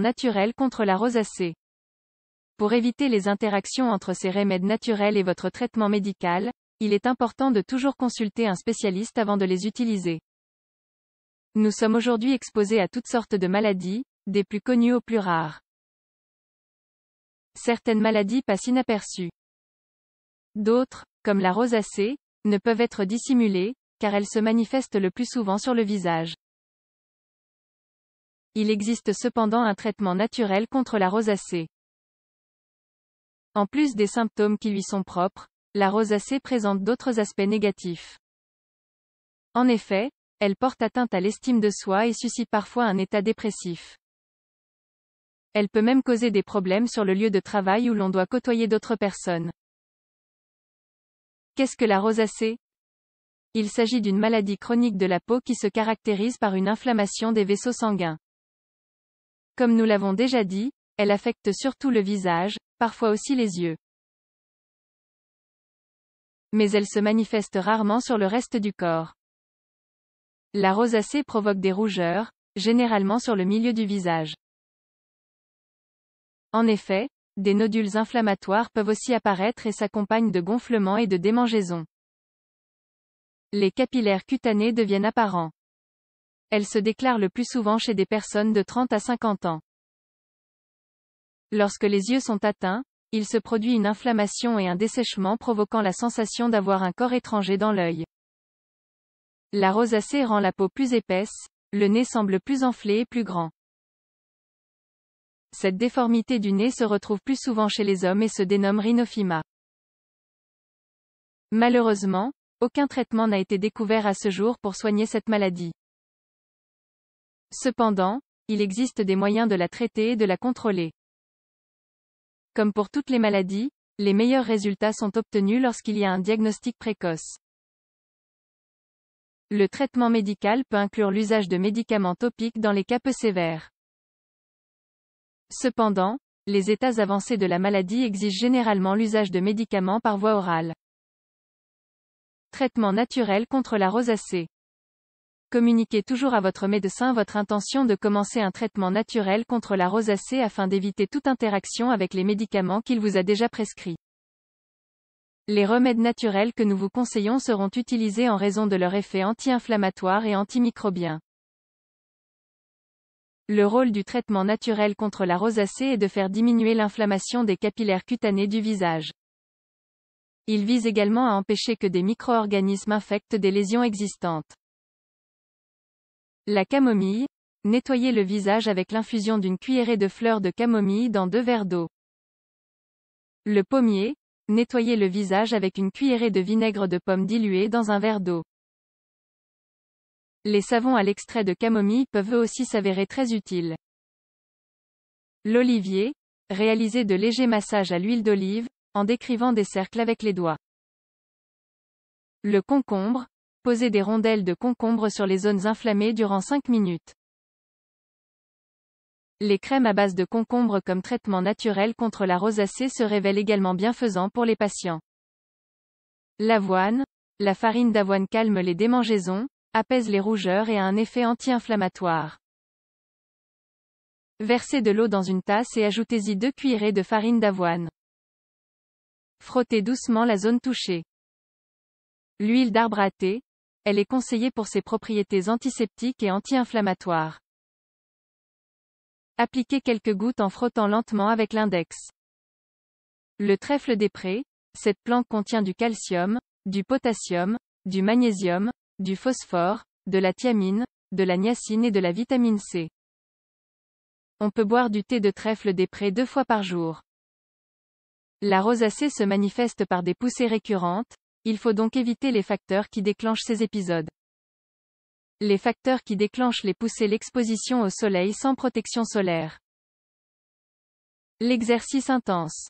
naturel contre la rosacée. Pour éviter les interactions entre ces remèdes naturels et votre traitement médical, il est important de toujours consulter un spécialiste avant de les utiliser. Nous sommes aujourd'hui exposés à toutes sortes de maladies, des plus connues aux plus rares. Certaines maladies passent inaperçues. D'autres, comme la rosacée, ne peuvent être dissimulées, car elles se manifestent le plus souvent sur le visage. Il existe cependant un traitement naturel contre la rosacée. En plus des symptômes qui lui sont propres, la rosacée présente d'autres aspects négatifs. En effet, elle porte atteinte à l'estime de soi et suscite parfois un état dépressif. Elle peut même causer des problèmes sur le lieu de travail où l'on doit côtoyer d'autres personnes. Qu'est-ce que la rosacée Il s'agit d'une maladie chronique de la peau qui se caractérise par une inflammation des vaisseaux sanguins. Comme nous l'avons déjà dit, elle affecte surtout le visage, parfois aussi les yeux. Mais elle se manifeste rarement sur le reste du corps. La rosacée provoque des rougeurs, généralement sur le milieu du visage. En effet, des nodules inflammatoires peuvent aussi apparaître et s'accompagnent de gonflements et de démangeaisons. Les capillaires cutanés deviennent apparents elle se déclare le plus souvent chez des personnes de 30 à 50 ans. Lorsque les yeux sont atteints, il se produit une inflammation et un dessèchement provoquant la sensation d'avoir un corps étranger dans l'œil. La rosacée rend la peau plus épaisse, le nez semble plus enflé et plus grand. Cette déformité du nez se retrouve plus souvent chez les hommes et se dénomme rhinophyma. Malheureusement, aucun traitement n'a été découvert à ce jour pour soigner cette maladie. Cependant, il existe des moyens de la traiter et de la contrôler. Comme pour toutes les maladies, les meilleurs résultats sont obtenus lorsqu'il y a un diagnostic précoce. Le traitement médical peut inclure l'usage de médicaments topiques dans les cas peu sévères. Cependant, les états avancés de la maladie exigent généralement l'usage de médicaments par voie orale. Traitement naturel contre la rosacée. Communiquez toujours à votre médecin votre intention de commencer un traitement naturel contre la rosacée afin d'éviter toute interaction avec les médicaments qu'il vous a déjà prescrits. Les remèdes naturels que nous vous conseillons seront utilisés en raison de leur effet anti-inflammatoire et antimicrobien. Le rôle du traitement naturel contre la rosacée est de faire diminuer l'inflammation des capillaires cutanés du visage. Il vise également à empêcher que des micro-organismes infectent des lésions existantes. La camomille. Nettoyez le visage avec l'infusion d'une cuillerée de fleurs de camomille dans deux verres d'eau. Le pommier. Nettoyez le visage avec une cuillerée de vinaigre de pomme diluée dans un verre d'eau. Les savons à l'extrait de camomille peuvent eux aussi s'avérer très utiles. L'olivier. Réalisez de légers massages à l'huile d'olive, en décrivant des cercles avec les doigts. Le concombre. Posez des rondelles de concombre sur les zones inflammées durant 5 minutes. Les crèmes à base de concombre comme traitement naturel contre la rosacée se révèlent également bienfaisants pour les patients. L'avoine, la farine d'avoine calme les démangeaisons, apaise les rougeurs et a un effet anti-inflammatoire. Versez de l'eau dans une tasse et ajoutez-y 2 cuillerées de farine d'avoine. Frottez doucement la zone touchée. L'huile d'arbre à thé, elle est conseillée pour ses propriétés antiseptiques et anti-inflammatoires. Appliquez quelques gouttes en frottant lentement avec l'index. Le trèfle des prés, cette plante contient du calcium, du potassium, du magnésium, du phosphore, de la thiamine, de la niacine et de la vitamine C. On peut boire du thé de trèfle des prés deux fois par jour. La rosacée se manifeste par des poussées récurrentes, il faut donc éviter les facteurs qui déclenchent ces épisodes. Les facteurs qui déclenchent les poussées l'exposition au soleil sans protection solaire. L'exercice intense.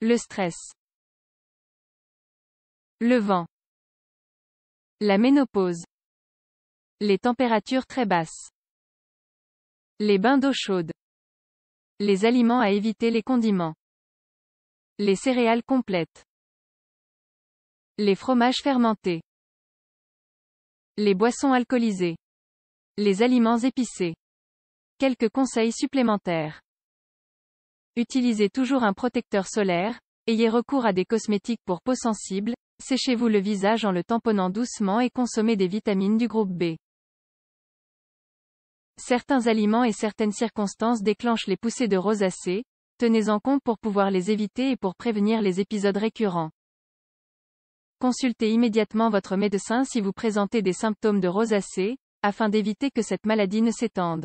Le stress. Le vent. La ménopause. Les températures très basses. Les bains d'eau chaude. Les aliments à éviter les condiments. Les céréales complètes. Les fromages fermentés. Les boissons alcoolisées. Les aliments épicés. Quelques conseils supplémentaires. Utilisez toujours un protecteur solaire, ayez recours à des cosmétiques pour peau sensible, séchez-vous le visage en le tamponnant doucement et consommez des vitamines du groupe B. Certains aliments et certaines circonstances déclenchent les poussées de rosacées, tenez-en compte pour pouvoir les éviter et pour prévenir les épisodes récurrents. Consultez immédiatement votre médecin si vous présentez des symptômes de rosacée, afin d'éviter que cette maladie ne s'étende.